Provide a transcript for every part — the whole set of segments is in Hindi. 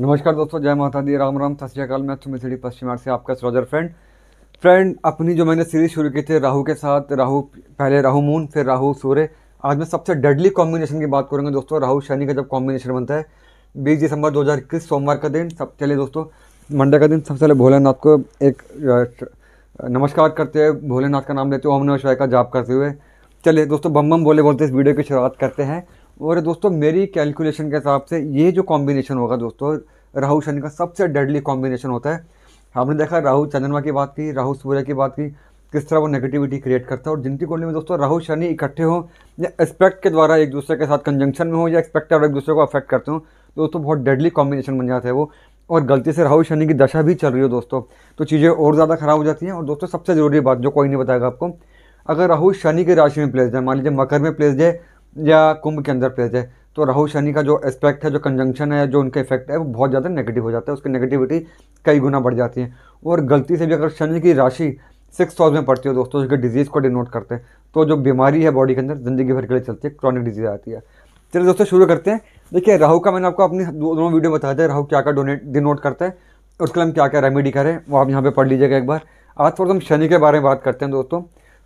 नमस्कार दोस्तों जय माता दी राम राम सत श्रीकाल मैं तुम्हें सीढ़ी पश्चिम से आपका सरोजर फ्रेंड फ्रेंड अपनी जो मैंने सीरीज शुरू की थी राहु के साथ राहु पहले राहु मून फिर राहु सूर्य आज मैं सबसे डेडली कॉम्बिनेशन की बात करूँगा दोस्तों राहु शनि का जब कॉम्बिनेशन बनता है बीस दिसंबर दो हज़ार इक्कीस सोमवार का दिन सब चलिए दोस्तों मंडे का दिन सबसे पहले भोलेनाथ को एक नमस्कार करते हुए भोलेनाथ का नाम लेते हुए ओम नमः शिवाय का जाप करते हुए चलिए दोस्तों बम बम बोले बोलते इस वीडियो की शुरुआत करते हैं और दोस्तों मेरी कैलकुलेशन के हिसाब से ये जो कॉम्बिनेशन होगा दोस्तों राहु शनि का सबसे डेडली कॉम्बिनेशन होता है हमने देखा राहु चंद्रमा की बात की राहु सूर्य की बात की किस तरह वो नेगेटिविटी क्रिएट करता है और जिनकी कुंडली में दोस्तों राहु शनि इकट्ठे हो या एक्सपेक्ट के द्वारा एक दूसरे के साथ कंजंक्शन में हो या एक्सपेक्टर एक दूसरे को अफेक्ट करते हो तो दोस्तों बहुत डेडली कॉम्बिनेशन बन जाता है वो और गलती से राहु शनि की दशा भी चल रही हो दोस्तों तो चीज़ें और ज़्यादा खराब हो जाती हैं और दोस्तों सबसे ज़रूरी बात जो कोई नहीं बताएगा आपको अगर राहु शनि की राशि में प्लेस जाए मान लीजिए मकर में प्लेस जाए या कुंभ के अंदर प्लेस है तो राहु शनि का जो एस्पेक्ट है जो कंजंक्शन है जो उनका इफेक्ट है वो बहुत ज़्यादा नेगेटिव हो जाता है उसकी नेगेटिविटी कई गुना बढ़ जाती है और गलती से भी अगर शनि की राशि सिक्स हाउस में पड़ती है दोस्तों उसके डिजीज़ को डिनोट करते हैं तो जो बीमारी है बॉडी के अंदर ज़िंदगी भर के लिए चलती है क्रॉनिक डिजीज़ आती है चलिए दोस्तों शुरू करते हैं देखिए राहु का मैंने आपको अपनी दोनों वीडियो बताया था राहु क्या क्या डोनेट डिनोट करता है उसके लिए हम क्या क्या रेमेडी करें वो आप यहाँ पर पढ़ लीजिएगा एक बार आज थोड़ा हम शनि के बारे में बात करते हैं दोस्तों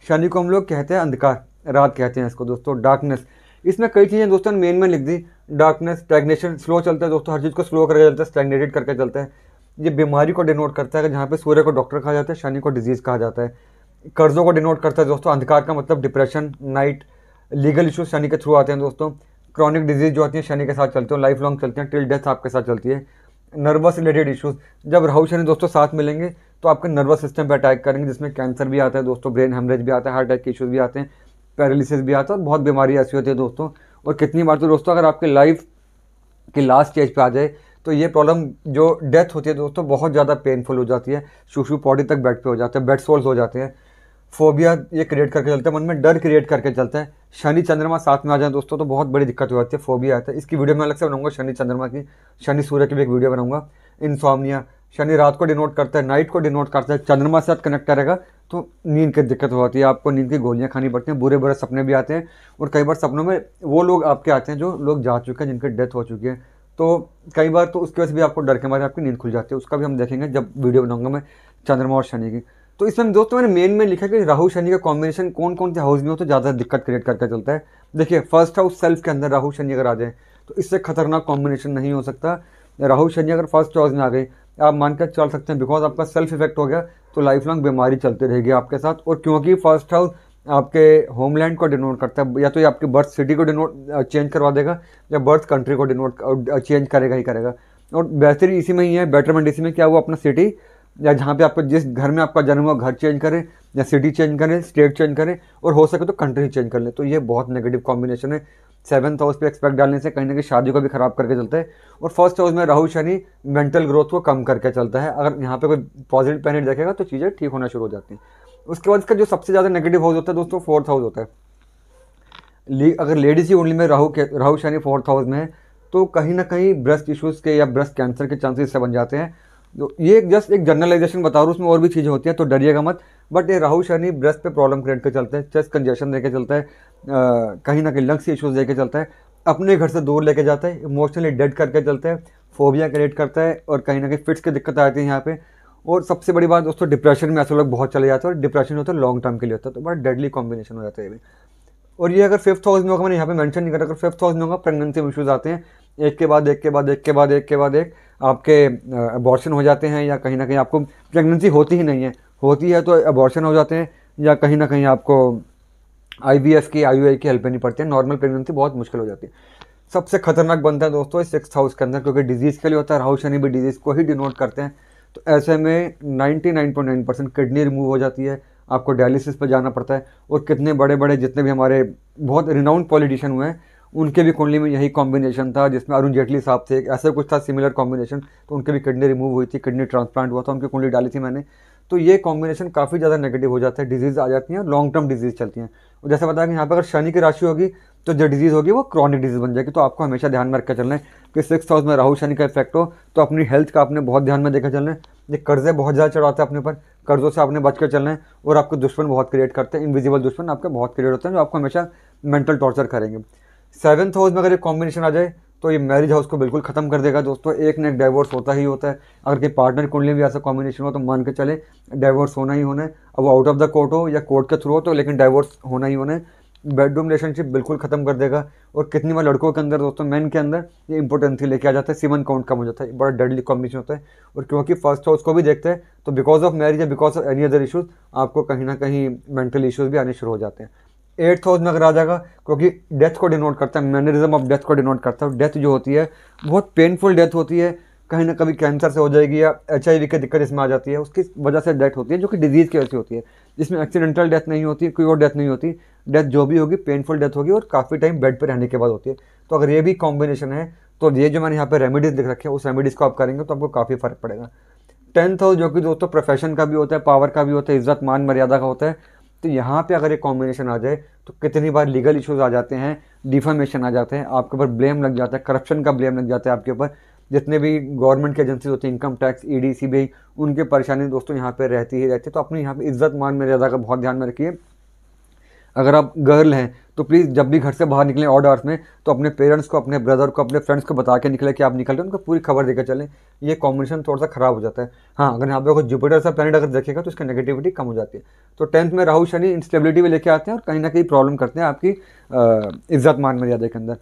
शनि को हम लोग कहते हैं अंधकार रात कहते हैं इसको दोस्तों डार्कनेस इसमें कई चीज़ें दोस्तों ने मेन में लिख दी डार्कनेस स्टैग्नेशन स्लो चलता है दोस्तों हर चीज़ को स्लो करके चलता है स्टैग्नेटेड करके चलता है ये बीमारी को डिनोट करता है जहाँ पे सूर्य को डॉक्टर कहा जाता है शनि को डिजीज़ कहा जाता है कर्जों को डिनोट करता है दोस्तों अंधकार का मतलब depression night legal issues Shani के थ्रू आते हैं दोस्तों क्रॉनिक डिजीज़ जो आती है शनि के साथ चलते हैं लाइफ लॉन्ग चलते हैं टिल डेथ आपके साथ चलती है नर्वस रिलेटेड इशूज़ जब राहु शनि दोस्तों साथ मिलेंगे तो आपके नर्वस सिस्टम पर अटैक करेंगे जिसमें कैंसर भी आता है दोस्तों ब्रेन हेमरेज भी आता है हार्ट अटैक के इशूज़ भी आते हैं पैरालिसिस भी आता है और बहुत बीमारी ऐसी होती है दोस्तों और कितनी बार तो दोस्तों अगर आपके लाइफ के लास्ट स्टेज पे आ जाए तो ये प्रॉब्लम जो डेथ होती है दोस्तों बहुत ज़्यादा पेनफुल हो जाती है शू पॉडी तक बेड पे हो जाते हैं बेड सोल्स हो जाते हैं फोबिया ये क्रिएट करके चलते हैं मन में डर क्रिएट करके चलते हैं शनि चंद्रमा साथ में आ जाए दोस्तों तो बहुत बड़ी दिक्कत हो जाती है फोबिया आता है इसकी वीडियो मैं अलग से बनाऊंगा शनि चंद्रमा की शनि सूर्य की भी एक वीडियो बनाऊंगा इन शनि रात को डिनोट करता है नाइट को डिनोट करता है चंद्रमा से साथ कनेक्ट करेगा तो नींद की दिक्कत हो जाती है आपको नींद की गोलियाँ खानी पड़ती हैं बुरे बुरे सपने भी आते हैं और कई बार सपनों में वो लोग आपके आते हैं जो लोग जा चुके हैं जिनकी डेथ हो चुकी है तो कई बार तो उसकी वजह से भी आपको डर के मारे आपकी नींद खुल जाती है उसका भी हम देखेंगे जब वीडियो बनाऊंगा मैं चंद्रमा और शनि की तो इसमें दोस्तों मैंने मेन में लिखा कि राहु शनि का कॉम्बिनेशन कौन कौन से हाउस में हो तो ज़्यादा दिक्कत क्रिएट करके चलता है देखिए फर्स्ट हाउस सेल्फ के अंदर राहु शनि अगर आ जाए तो इससे खतरनाक कॉम्बिनेशन नहीं हो सकता राहु शनि अगर फर्स्ट हाउस में आ गए आप मानकर चल सकते हैं बिकॉज आपका सेल्फ इफेक्ट हो गया तो लाइफ लॉन्ग बीमारी चलती रहेगी आपके साथ और क्योंकि फर्स्ट हाउस आपके होमलैंड को डिनोट करता है या तो ये आपके बर्थ सिटी को डिनोट चेंज करवा देगा या बर्थ कंट्री को डिनोट चेंज करेगा ही करेगा और बेहतर इसी में ही है बेटरमेंट इसी में क्या वो अपना सिटी या जहाँ पे आपको जिस घर में आपका जन्म हुआ घर चेंज करें या सिटी चेंज करें स्टेट चेंज करें और हो सके तो कंट्री चेंज कर लें तो ये बहुत नेगेटिव कॉम्बिनेशन है सेवन्थ हाउस पे एक्सपेक्ट डालने से कहीं ना कहीं शादी को भी खराब करके चलते हैं और फर्स्ट हाउस में राहु शनि मेंटल ग्रोथ को कम करके चलता है अगर यहाँ पे कोई पॉजिटिव प्लानट देखेगा तो चीज़ें ठीक होना शुरू हो जाती हैं उसके बाद इसका जो सबसे ज़्यादा नेगेटिव हाउस होता है दोस्तों फोर्थ हाउस होता है अगर लेडीज ही ओनली में राहू के राहु शनि फोर्थ हाउस में तो कहीं ना कहीं ब्रेस्ट इश्यूज़ के या ब्रेस्ट कैंसर के चांसेस से बन जाते हैं तो ये जस्ट एक जर्नलाइजेशन बता रहा हूँ उसमें और भी चीज़ें होती हैं तो डरिएगा मत बट ये राहु शनि ब्रेस्ट पे प्रॉब्लम क्रिएट कर चलते हैं चेस्ट कंजेशन दे चलता है कहीं ना कहीं लंग्स इश्यूज दे के चलता है अपने घर से दूर लेके जाता है इमोशनली डेड करके चलता है फोबिया क्रिएट करता है और कहीं ना कहीं फिट्स की दिक्कत आती है यहाँ पे और सबसे बड़ी बात दोस्तों डिप्रेशन में ऐसे लोग बहुत चले जाते हैं और डिप्रेशन होता है लॉन्ग टर्म के लिए होता है तो बड़ा डेडली कॉम्बिनेशन हो जाता है ये और ये अगर फिफ्थ हाउस में होगा मैंने यहाँ पे मेंशन नहीं करा अगर फिफ्थ हाउस में होगा प्रेगनेंसी में इशूज़ आते हैं एक के बाद एक के बाद एक के बाद एक के बाद एक आपके अबॉर्शन हो जाते हैं या कहीं ना कहीं आपको प्रेगनेंसी होती ही नहीं है होती है तो अबॉर्शन हो जाते हैं या कहीं ना कहीं आपको आई बी एस की आई यू आई की हेल्प लेनी पड़ती है नॉर्मल प्रेगनेंसी बहुत मुश्किल हो जाती है सबसे खतरनाक बनता है दोस्तों सिक्स हाउस के अंदर क्योंकि डिजीज़ के लिए होता है राहु शनि भी डिजीज़ को ही डिनोट करते हैं तो ऐसे में 99.9 परसेंट किडनी रिमूव हो जाती है आपको डायलिसिस पर जाना पड़ता है और कितने बड़े बड़े जितने भी हमारे बहुत रिनाउंड पॉलिटिशियन हुए हैं उनके भी कुंडली में यही कॉम्बिनेशन था जिसमें अरुण जेटली साहब थे ऐसा कुछ था सिमिलर कॉम्बिनेशन तो उनके भी किडनी रिमूव हुई थी किडनी ट्रांसप्लांट हुआ था उनकी कुंडली डाली थी मैंने तो ये कॉम्बिनेशन काफ़ी ज़्यादा नेगेटिव हो जाता है डिजीज़ आ जाती हैं लॉन्ग टर्म डिजीज़ चलती हैं और जैसे बताया कि यहाँ पर अगर शनि की राशि होगी तो जो डिजीज़ होगी वो क्रॉनिक डिजीज़ बन जाएगी तो आपको हमेशा ध्यान में रखकर चलना है कि सिक्स हाउस में राहु शनि का इफेक्ट हो तो अपनी हेल्थ का आपने बहुत ध्यान में देखा चलना है ये कर्जे बहुत ज़्यादा चढ़ाते हैं अपने ऊपर कर्जों से आपने बचकर चलना है और आपको दुश्मन बहुत क्रिएट करते हैं इनविजिबल दुश्मन आपके बहुत क्रिएट होते हैं जो आपको हमेशा मेंटल टॉर्चर करेंगे सेवन्थ हाउस में अगर एक कॉम्बिनेशन आ जाए तो ये मैरिज हाउस को बिल्कुल ख़त्म कर देगा दोस्तों एक ना एक डाइवोर्स होता ही होता है अगर कहीं पार्टनर कुंडली में ऐसा कॉम्बिनेशन हो तो मान के चले डाइवोर्स होना ही होना है अब वो आउट ऑफ द कोर्ट हो या कोर्ट के थ्रू हो तो लेकिन डाइवोर्स होना ही होना है बेडरूम रिलेशनशिप बिल्कुल ख़त्म कर देगा और कितनी बार लड़कों के अंदर दोस्तों मैन के अंदर ये इंपॉर्टेंसी लेके आ जाता है सीमन काउंट कम हो जाता है बड़ा डेडली कॉम्बिनेशन होता है और क्योंकि फर्स्ट हाउस को भी देखते हैं तो बिकॉज ऑफ मैरिज या because of any other issues आपको कहीं ना कहीं मेंटल इशूज़ भी आने शुरू हो जाते हैं एट्थ हाउस में अगर आ जाएगा क्योंकि डेथ को डिनोट करता है मैनरिज्म ऑफ डेथ को डिनोट करता है डेथ जो होती है बहुत पेनफुल डेथ होती है कहीं ना कभी कैंसर से हो जाएगी या एच आई की दिक्कत इसमें आ जाती है उसकी वजह से डेथ होती है जो कि डिजीज़ की वजह से होती है जिसमें एक्सीडेंटल डेथ नहीं होती कोई और डेथ नहीं होती डेथ जो भी होगी पेनफुल डेथ होगी और काफ़ी टाइम बेड पर रहने के बाद होती है तो अगर ये भी कॉम्बिनेशन है तो ये जो मैंने यहाँ पर रेमेडीज़ लिख रखे हैं उस रेमेडीज़ को आप करेंगे तो आपको काफ़ी फ़र्क पड़ेगा टेंथ हाउस जो कि दोस्तों प्रोफेशन का भी होता है पावर का भी होता है इज्जत मान मर्यादा का होता है तो यहाँ पे अगर ये कॉम्बिनेशन आ जाए तो कितनी बार लीगल इश्यूज आ जाते हैं डिफामेशन आ जाते हैं आपके ऊपर ब्लेम लग जाता है करप्शन का ब्लेम लग जाता है आपके ऊपर जितने भी गवर्नमेंट की एजेंसीज होती हैं income tax E D C B उनकी परेशानी दोस्तों यहाँ पर रहती ही रहती है तो अपनी यहाँ पर इज्जत मान में ज़्यादा का बहुत ध्यान में रखिए अगर आप गर्ल हैं तो प्लीज़ जब भी घर से बाहर निकलें ऑड आवर्स में तो अपने पेरेंट्स को अपने ब्रदर को अपने फ्रेंड्स को बता के निकले कि आप निकल रहे हैं उनको पूरी खबर देकर चलें ये कॉम्बिनेशन थोड़ा सा खराब हो जाता है हाँ अगर यहाँ पे कोई जुपिटर सा प्लानट अगर देखेगा तो उसकी नेगेटिविटी कम हो जाती है तो टेंथ में राहु शनि इंस्टेबिलिटी भी लेके आते हैं और कहीं ना कहीं प्रॉब्लम करते हैं आपकी इज्जत मान मर्यादा के अंदर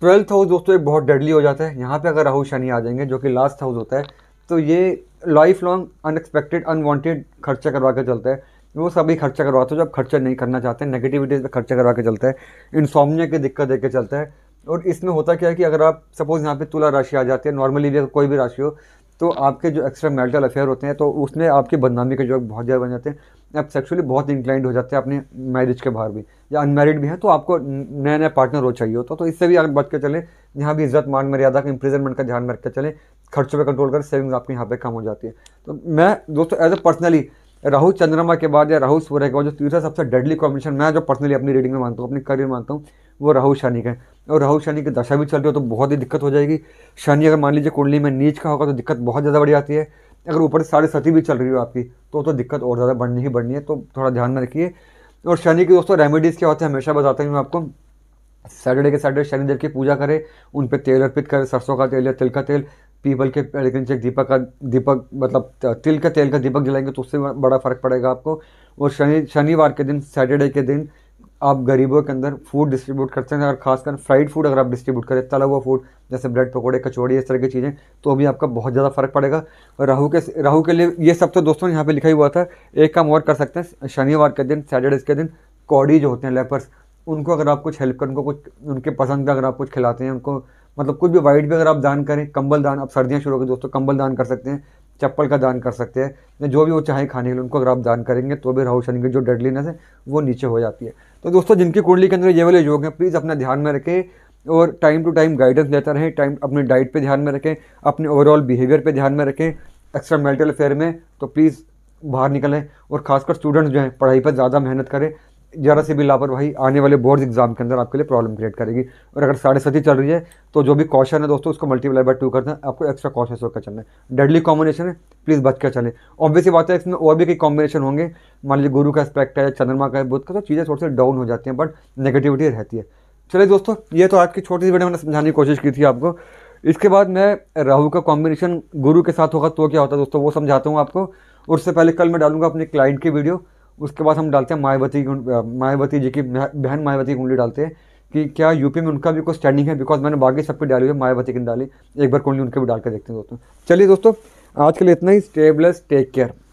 ट्वेल्थ हाउस दोस्तों एक बहुत डेडली हो जाता है यहाँ पर अगर राहु शनि आ जाएंगे जो कि लास्ट हाउस होता है तो ये लाइफ लॉन्ग अनएक्सपेक्टेड अनवांटेड खर्चा करवा कर चलता है वो सभी खर्चा करवाते हो जब खर्चा नहीं करना चाहते नेगेटिविटीज़ पर खर्चा करवा के हैं इन इंसॉमनिया की दिक्कत के चलता है और इसमें होता क्या है कि अगर आप सपोज़ यहाँ पे तुला राशि आ जाती है नॉर्मली भी कोई भी राशि हो तो आपके जो एक्स्ट्रा मैरिटल अफेयर होते हैं तो उसमें आपकी बदनामी के जो बहुत ज़्यादा बन जाते हैं आप सेक्चुअली बहुत इंक्लाइंड हो जाते हैं अपने मैरिज के बाहर भी या अनमेरिड भी हैं तो आपको नया नया पार्टनर हो चाहिए होता तो इससे भी आप बच के चलें यहाँ भी इज्जत मान मर्यादा का इंप्रेजनमेंट का ध्यान रख के चलें खर्चों पर कंट्रोल कर सेविंग्स आपकी यहाँ पर कम हो जाती है तो मैं दोस्तों एज ए पर्सनली राहु चंद्रमा के बाद या राहु सूर्य के बाद जो तीसरा सबसे डेडली कॉम्बिनेशन मैं जो पर्सनली अपनी रीडिंग में मानता हूँ अपनी करियर मानता हूँ वो राहु शनि का है और राहु शनि की दशा भी चल रही हो तो बहुत ही दिक्कत हो जाएगी शनि अगर मान लीजिए कुंडली में नीच का होगा तो दिक्कत बहुत ज़्यादा बढ़ जाती है अगर ऊपर साढ़े सती भी चल रही हो आपकी तो तो दिक्कत और ज़्यादा बढ़नी ही बढ़नी है तो थोड़ा ध्यान में रखिए और शनि के दोस्तों रेमेडीज़ क्या होते हैं हमेशा बताता हूँ मैं आपको सैटरडे के सैटरडे शनिदेव की पूजा करें उन पर तेल अर्पित करें सरसों का तेल या तिल का तेल पीपल के लेकिन नीचे दीपक का दीपक मतलब तिल का तेल का दीपक जलाएंगे तो उससे बड़ा फ़र्क पड़ेगा आपको और शनि शनिवार के दिन सैटरडे के दिन आप गरीबों के अंदर फूड डिस्ट्रीब्यूट करते हैं और खासकर फ्राइड फूड अगर आप डिस्ट्रीब्यूट करें तला हुआ फूड जैसे ब्रेड पकौड़े कचौड़ी इस तरह की चीज़ें तो भी आपका बहुत ज़्यादा फ़र्क पड़ेगा और राहु के राहु के लिए ये सब तो दोस्तों यहाँ पे लिखा ही हुआ था एक काम और कर सकते हैं शनिवार के दिन सैटरडेज के दिन कौड़ी जो होते हैं लेपर्स उनको अगर आप कुछ हेल्प कर उनको कुछ उनके पसंद का अगर आप कुछ खिलाते हैं उनको मतलब कुछ भी वाइट भी अगर आप दान करें कंबल दान अब सर्दियाँ शुरू हो गई दोस्तों कंबल दान कर सकते हैं चप्पल का दान कर सकते हैं या जो भी वो चाहे खाने के लिए उनको अगर आप दान करेंगे तो भी राहु शनि की जो डेडलीनेस है वो नीचे हो जाती है तो दोस्तों जिनकी कुंडली के अंदर ये वाले योग हैं प्लीज़ अपना ध्यान में रखें और टाइम टू टाइम गाइडेंस लेता रहें टाइम अपनी डाइट पर ध्यान में रखें अपने ओवरऑल बिहेवियर पर ध्यान में रखें एक्स्ट्रा मैरिटल अफेयर में तो प्लीज़ बाहर निकलें और खासकर स्टूडेंट्स जो हैं पढ़ाई पर ज़्यादा मेहनत करें ज़रा सी भी लापरवाही आने वाले बोर्ड एग्जाम के अंदर आपके लिए प्रॉब्लम क्रिएट करेगी और अगर साढ़े सती चल रही है तो जो भी कॉशन है दोस्तों उसको मल्टीप्लाई बाय टू करते हैं आपको एक्स्ट्रा कॉशस होकर चलना है डेडली कॉम्बिनेशन है प्लीज़ बच कर चले ऑब्वियसली बात है इसमें और भी कई कॉम्बिनेशन होंगे मान लीजिए गुरु का एस्पेक्ट है चंद्रमा का है बुद्ध का तो चीज़ें थोड़ी सी डाउन हो जाती हैं बट नेगेटिविटी रहती है चलिए दोस्तों ये तो आज की छोटी सी वीडियो मैंने समझाने की कोशिश की थी आपको इसके बाद मैं राहु का कॉम्बिनेशन गुरु के साथ होगा तो क्या होता है दोस्तों वो समझाता हूँ आपको उससे पहले कल मैं डालूंगा अपने क्लाइंट की वीडियो उसके बाद हम डालते हैं मायावती मायावती जी की बहन मायावती की कुंडली डालते हैं कि क्या यूपी में उनका भी कोई स्टैंडिंग है बिकॉज मैंने बाकी सबकी डाली हुई मायावती की डाली एक बार कुंडली उनके भी डाल के देखते हैं दोस्तों चलिए दोस्तों आज के लिए इतना ही स्टेबलेस टेक केयर